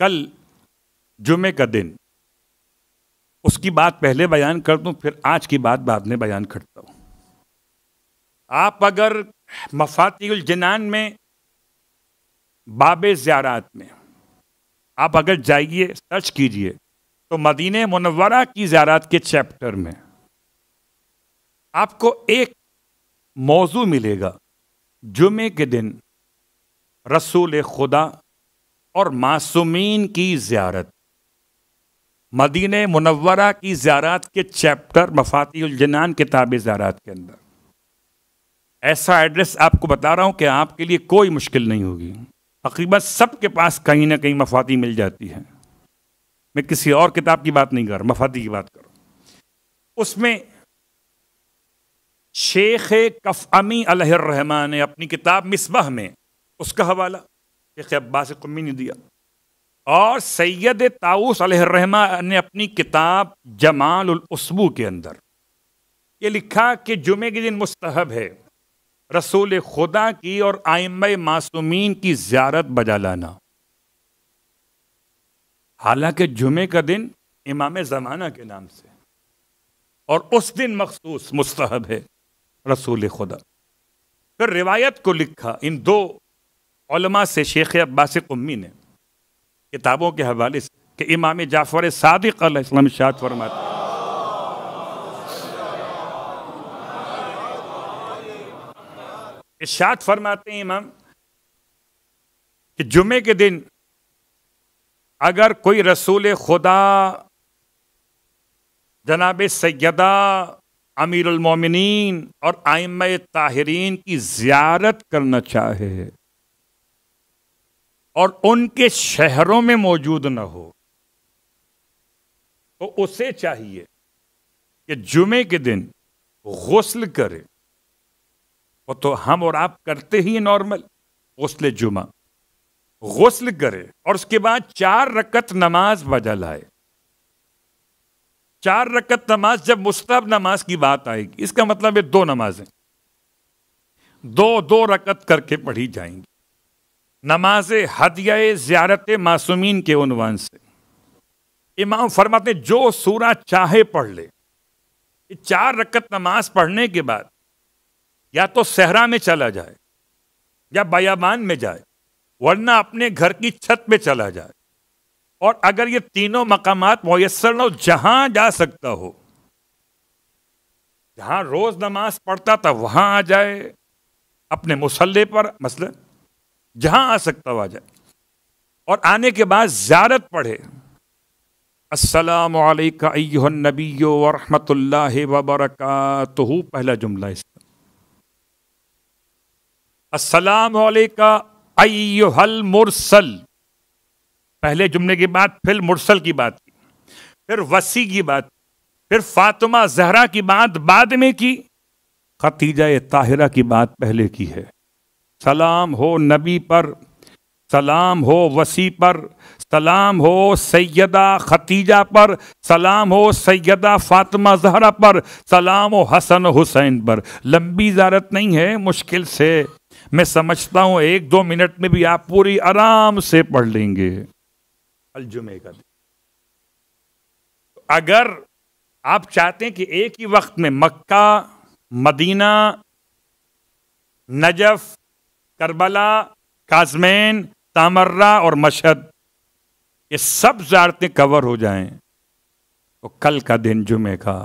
कल जुमे का दिन उसकी बात पहले बयान कर दूं फिर आज की बात बाद में बयान करता हूं आप अगर मफातिल जनान में बाबे ज़्यारात में आप अगर जाइए सर्च कीजिए तो मदीने मुनवरा की ज़्यारात के चैप्टर में आपको एक मौजू मिलेगा जुमे के दिन रसूल खुदा और मासूमीन की ज्यारत मदीन मुनवरा की ज्यारत के चैप्टर मफातीजनान किताब ज्यारत के अंदर ऐसा एड्रेस आपको बता रहा हूं कि आपके लिए कोई मुश्किल नहीं होगी तकरीबन सबके पास कहीं ना कहीं मफाती मिल जाती है मैं किसी और किताब की बात नहीं कर रहा मफाती की बात कर रहा उसमें शेख कफ़ अमी अलहमान ने अपनी किताब मिसबाह में उसका हवाला शेख अब्बास कमी ने दिया और सैयद ताउस रहमा ने अपनी किताब जमाल उस्बू के अंदर ये लिखा कि जुमे के दिन मुस्तहब है रसूल खुदा की और आयम मासूमीन की ज्यारत बजा लाना हालांकि जुमे का दिन इमाम ज़माना के नाम से और उस दिन मखसूस मुस्तहब है रसूल खुदा फिर रिवायत को लिखा इन दो मा से शेख अब्बास उम्मी ने किताबों के हवाले से कि इमाम जाफ़र सदक अलैहिस्सलाम शाद फरमाते इशाद फरमाते हैं इमाम कि जुमे के दिन अगर कोई रसूल खुदा जनाब सैदा अमीरमिन और आयम ताहरीन की ज़्यारत करना चाहे और उनके शहरों में मौजूद न हो तो उसे चाहिए कि जुमे के दिन गसल करे वो तो हम और आप करते ही नॉर्मल गसल जुमा गसल करे और उसके बाद चार रकत नमाज बजा लाए चार रकत नमाज जब मुस्तब नमाज की बात आएगी इसका मतलब है दो नमाजें दो दो रकत करके पढ़ी जाएंगी नमाज हदिया ज़्यारत मासूमीन के उनवान से इमाम फरमाते जो सूरा चाहे पढ़ ले चार रकत नमाज पढ़ने के बाद या तो सहरा में चला जाए या बयाबान में जाए वरना अपने घर की छत में चला जाए और अगर ये तीनों मकाम मैसर न हो जहाँ जा सकता हो जहाँ रोज़ नमाज पढ़ता था वहाँ आ जाए अपने मुसल्ले पर मसलन जहां आ सकता हो आ जाए और आने के बाद ज्यारत पढ़े असलकनबी वरहमतुल्ला वबरक पहला जुमला इसका असलकल मुरसल पहले जुमले की बात फिर मुरसल की बात की फिर वसी की बात फिर फातिमा जहरा की बात बाद में की खतीजा ताहिरा की बात पहले की है सलाम हो नबी पर सलाम हो वसी पर सलाम हो सैदा खतीजा पर सलाम हो सैदा फातिमा जहरा पर सलाम हो हसन हुसैन पर लंबी जारत नहीं है मुश्किल से मैं समझता हूँ एक दो मिनट में भी आप पूरी आराम से पढ़ लेंगे अलजुमे का अगर आप चाहते हैं कि एक ही वक्त में Mecca Medina Najaf Karbala Kazimain Samarra और मशहद ये सब जारतें कवर हो जाएं और तो कल का दिन जुमे का